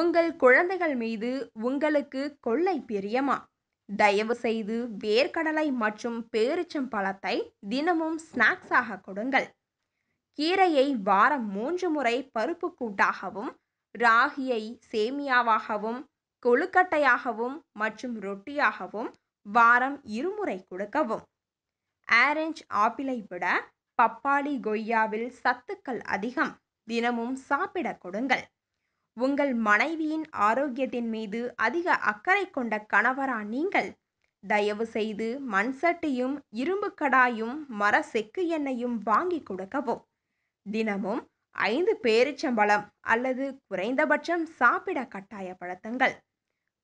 உங்கள் குழந்தைகள் மீது உங்களுக்கு கொள்ளை பிரியமா தயவு செய்து வேர்க்கடலை மற்றும் பேரிச்சம் பழத்தை தினமும் ஸ்நாக்ஸாக கொடுங்கள் கீரையை வாரம் மூன்று முறை பருப்பு கூட்டாகவும் ராகியை சேமியாவாகவும் கொழுக்கட்டையாகவும் மற்றும் ரொட்டியாகவும் வாரம் இருமுறை கொடுக்கவும் ஆரஞ்ச் ஆப்பிளை விட பப்பாளி கொய்யாவில் சத்துக்கள் அதிகம் தினமும் சாப்பிடக் கொடுங்கள் உங்கள் மனைவியின் ஆரோக்கியத்தின் மீது அதிக அக்கறை கொண்ட கணவரா நீங்கள் தயவு செய்து மண் சட்டியும் இரும்பு கடாயும் மர செக்கு எண்ணெயும் வாங்கி கொடுக்கவும் தினமும் ஐந்து பேரிச்சம்பழம் அல்லது குறைந்தபட்சம் சாப்பிட கட்டாயப்படுத்துங்கள்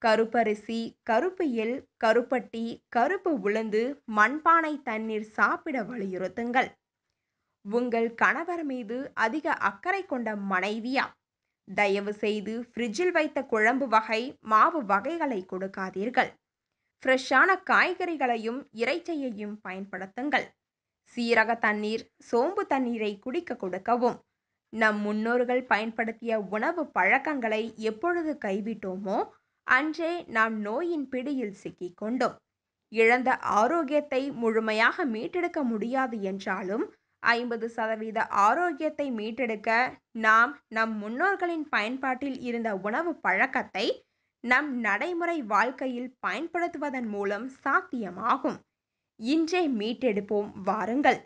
கருப்பரிசி கருப்பு எல் கருப்பட்டி கருப்பு உளுந்து மண்பானை தண்ணீர் சாப்பிட வலியுறுத்துங்கள் உங்கள் கணவர் மீது அதிக அக்கறை கொண்ட மனைவியா தயவுசெய்து ஃப்ரிட்ஜில் வைத்த குழம்பு வகை மாவு வகைகளை கொடுக்காதீர்கள் ஃப்ரெஷ்ஷான காய்கறிகளையும் இறைச்சியையும் பயன்படுத்துங்கள் சீரக தண்ணீர் சோம்பு தண்ணீரை குடிக்க கொடுக்கவும் நம் முன்னோர்கள் பயன்படுத்திய உணவு பழக்கங்களை எப்பொழுது கைவிட்டோமோ அன்றே நாம் நோயின் பிடியில் சிக்கிக்கொண்டோம் இழந்த ஆரோக்கியத்தை முழுமையாக மீட்டெடுக்க முடியாது என்றாலும் ஐம்பது சதவீத ஆரோக்கியத்தை மீட்டெடுக்க நாம் நம் முன்னோர்களின் பயன்பாட்டில் இருந்த உணவு பழக்கத்தை நம் நடைமுறை வாழ்க்கையில் பயன்படுத்துவதன் மூலம் சாத்தியமாகும் இன்றே மீட்டெடுப்போம் வாருங்கள்